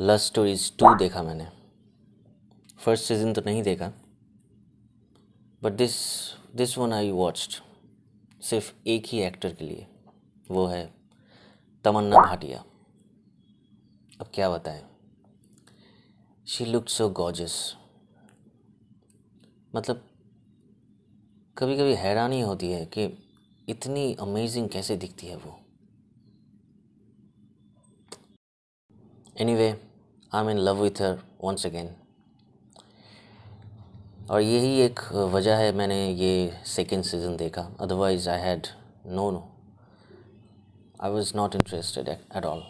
Love stories to देखा मैंने first season तो नहीं देखा but this this one I watched सिर्फ एक ही एक्टर के लिए वो है तमन्ना भाटिया अब क्या बताएं शी लुक सो गॉजस मतलब कभी कभी हैरानी होती है कि इतनी अमेजिंग कैसे दिखती है वो anyway anyway, I am in love with her once again और यही एक वजह है मैंने ये सेकेंड सीज़न देखा otherwise I had no no I was not interested at all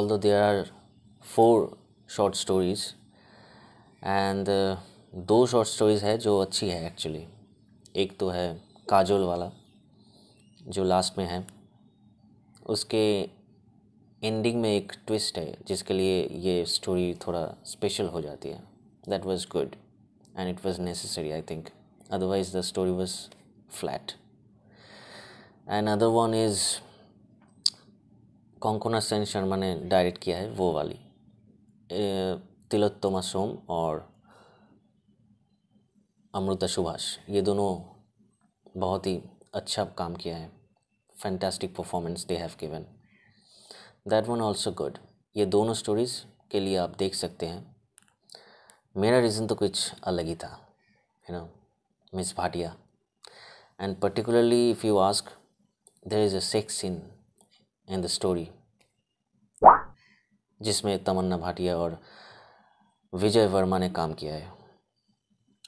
although there are four short stories and दो short stories है जो अच्छी है एक्चुअली एक तो है काजोल वाला जो लास्ट में है उसके एंडिंग में एक ट्विस्ट है जिसके लिए ये स्टोरी थोड़ा स्पेशल हो जाती है that was good and it was necessary I think otherwise the story was flat and other one is Konkona Sen Sharma ने डायरेक्ट किया है वो वाली तिलोत्तमा सोम और अमृता सुभाष ये दोनों बहुत ही अच्छा काम किया है fantastic performance they have given that one also good ये दोनों स्टोरीज़ के लिए आप देख सकते हैं मेरा रीज़न तो कुछ अलग ही था you know miss Bhatia and particularly if you ask there is a sex scene in the story जिसमें तमन्ना भाटिया और विजय वर्मा ने काम किया है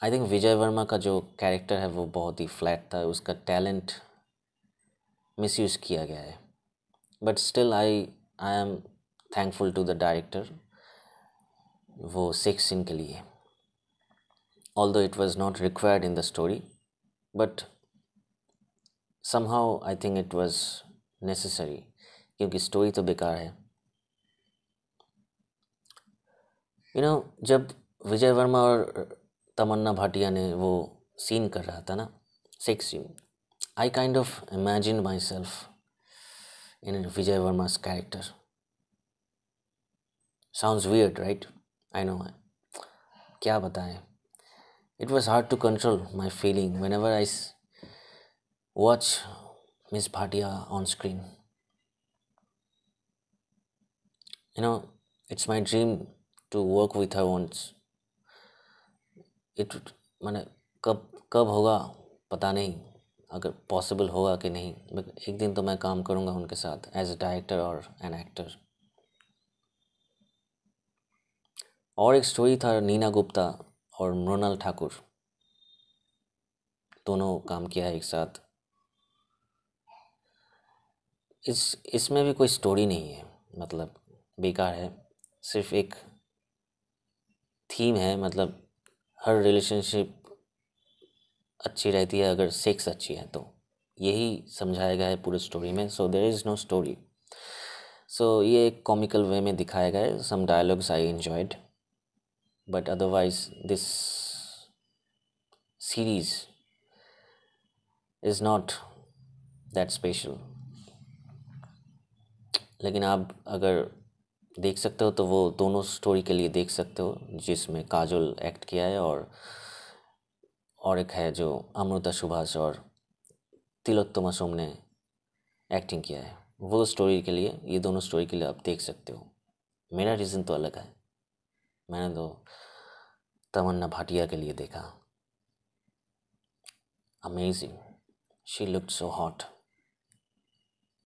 आई थिंक विजय वर्मा का जो कैरेक्टर है वो बहुत ही फ्लैट था उसका टैलेंट मिस किया गया है but still I I am thankful to the director वो सिक्स सीन के लिए although it was not required in the story but somehow I think it was necessary क्योंकि story तो बेकार है यू you नो know, जब विजय वर्मा और तमन्ना भाटिया ने वो सीन कर रहा था ना sex scene I kind of imagine myself in Vijay Verma's character. Sounds weird, right? I know. क्या बताएं It was hard to control my feeling whenever I watch Miss Bhatia on screen. You know, it's my dream to work with her once. It मैंने कब कब होगा पता नहीं अगर possible होगा कि नहीं एक दिन तो मैं काम करूँगा उनके साथ एज ए डायरेक्टर और एन एक्टर और एक स्टोरी था नीना गुप्ता और मृणाल ठाकुर दोनों काम किया है एक साथ इस इसमें भी कोई स्टोरी नहीं है मतलब बेकार है सिर्फ एक थीम है मतलब हर रिलेशनशिप अच्छी रहती है अगर सेक्स अच्छी है तो यही समझाया गया है पूरे स्टोरी में so there is no story so ये एक कॉमिकल वे में दिखाया गया है some dialogues I enjoyed but otherwise this series is not that special लेकिन आप अगर देख सकते हो तो वो दोनों स्टोरी के लिए देख सकते हो जिसमें काजोल एक्ट किया है और और एक है जो अमृता सुभाष और तिलोत्तमा सोम ने एक्टिंग किया है वो स्टोरी तो के लिए ये दोनों स्टोरी के लिए आप देख सकते हो मेरा रीज़न तो अलग है मैंने तो तमन्ना भाटिया के लिए देखा amazing she look so hot